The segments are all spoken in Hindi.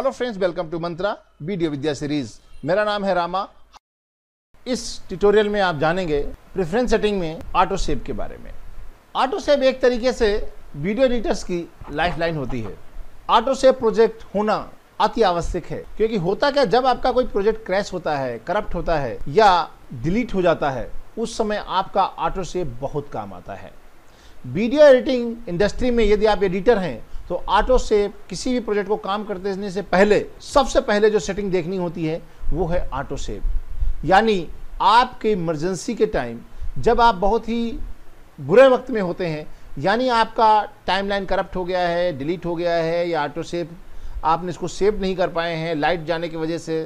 hello friends welcome to Mantra video Vidya series मेरा नाम है रामा इस ट्यूटोरियल में आप जानेंगे प्रेफरेंस सेटिंग में ऑटो सेव के बारे में ऑटो सेव एक तरीके से वीडियो एडिटर्स की लाइफ लाइन होती है ऑटो सेव प्रोजेक्ट होना अति आवश्यक है क्योंकि होता क्या जब आपका कोई प्रोजेक्ट क्रैश होता है करप्ट होता है या डिलीट हो जाता है उस समय आपका ऑटो सेव बहुत काम आता है वीडियो एडिटिंग इंडस्ट्री में यदि आप एडिटर हैं तो ऑटो से किसी भी प्रोजेक्ट को काम देने से पहले सबसे पहले जो सेटिंग देखनी होती है वो है ऑटो सेव यानी आपके इमरजेंसी के टाइम जब आप बहुत ही बुरे वक्त में होते हैं यानी आपका टाइमलाइन करप्ट हो गया है डिलीट हो गया है या ऑटो सेव आपने इसको सेव नहीं कर पाए हैं लाइट जाने की वजह से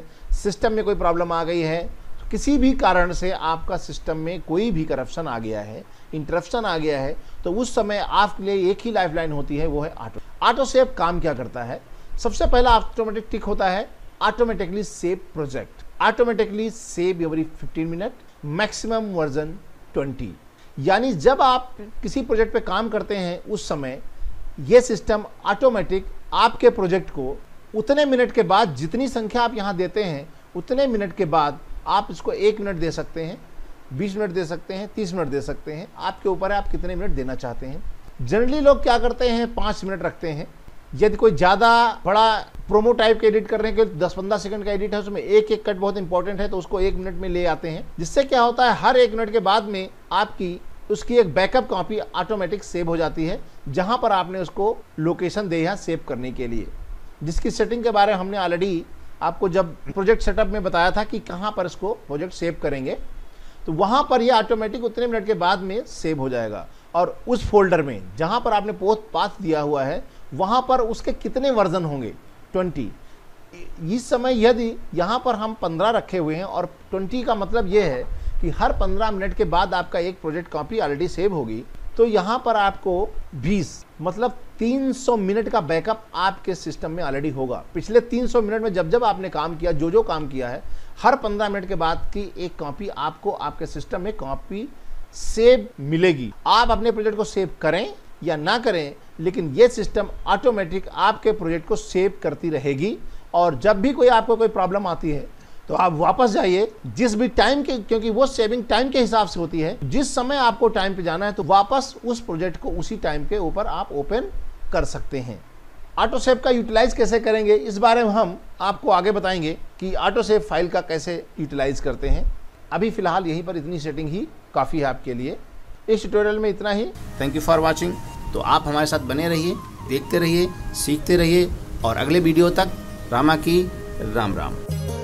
सिस्टम में कोई प्रॉब्लम आ गई है किसी भी कारण से आपका सिस्टम में कोई भी करप्शन आ गया है इंटरप्शन आ गया है तो उस समय आपके लिए एक ही लाइफ लाइन होती है वो है ऑटो ऑटो सेव काम क्या करता है सबसे पहला ऑटोमेटिक टिक होता है automatically save project automatically save every 15 minute maximum version 20 यानी जब आप किसी प्रोजेक्ट पे काम करते हैं उस समय यह सिस्टम ऑटोमेटिक आपके प्रोजेक्ट को उतने मिनट के बाद जितनी संख्या आप यहां देते हैं उतने मिनट के बाद आप इसको एक मिनट दे सकते हैं बीस मिनट दे सकते हैं तीस मिनट दे सकते हैं आपके ऊपर है आप कितने मिनट देना चाहते हैं जनरली लोग क्या करते हैं पाँच मिनट रखते हैं यदि कोई ज़्यादा बड़ा प्रोमो टाइप के एडिट कर रहे हैं कि दस पंद्रह सेकंड का एडिट है उसमें एक एक कट बहुत इंपॉर्टेंट है तो उसको एक मिनट में ले आते हैं जिससे क्या होता है हर एक मिनट के बाद में आपकी उसकी एक बैकअप कॉपी ऑटोमेटिक सेव हो जाती है जहाँ पर आपने उसको लोकेशन दे यहाँ सेव करने के लिए जिसकी सेटिंग के बारे में हमने ऑलरेडी आपको जब प्रोजेक्ट सेटअप में बताया था कि कहाँ पर इसको प्रोजेक्ट सेव करेंगे तो वहाँ पर ये ऑटोमेटिक उतने मिनट के बाद में सेव हो जाएगा और उस फोल्डर में जहाँ पर आपने पोस्ट पाथ दिया हुआ है वहाँ पर उसके कितने वर्जन होंगे ट्वेंटी इस समय यदि यहाँ पर हम पंद्रह रखे हुए हैं और ट्वेंटी का मतलब ये है कि हर पंद्रह मिनट के बाद आपका एक प्रोजेक्ट कॉपी ऑलरेडी सेव होगी तो यहाँ पर आपको 20 मतलब 300 मिनट का बैकअप आपके सिस्टम में ऑलरेडी होगा पिछले 300 मिनट में जब जब आपने काम किया जो जो काम किया है हर 15 मिनट के बाद की एक कॉपी आपको आपके सिस्टम में कॉपी सेव मिलेगी आप अपने प्रोजेक्ट को सेव करें या ना करें लेकिन यह सिस्टम ऑटोमेटिक आपके प्रोजेक्ट को सेव करती रहेगी और जब भी कोई आपको कोई प्रॉब्लम आती है तो आप वापस जाइए जिस भी टाइम के क्योंकि वो सेविंग टाइम के हिसाब से होती है जिस समय आपको टाइम पे जाना है तो वापस उस प्रोजेक्ट को उसी टाइम के ऊपर आप ओपन कर सकते हैं ऑटो सेव का यूटिलाइज कैसे करेंगे इस बारे में हम आपको आगे बताएंगे कि ऑटो सेव फाइल का कैसे यूटिलाइज करते हैं अभी फिलहाल यहीं पर इतनी सेटिंग ही काफ़ी है आपके लिए इस ट्यूटोरियल में इतना ही थैंक यू फॉर वॉचिंग तो आप हमारे साथ बने रहिए देखते रहिए सीखते रहिए और अगले वीडियो तक रामा की राम राम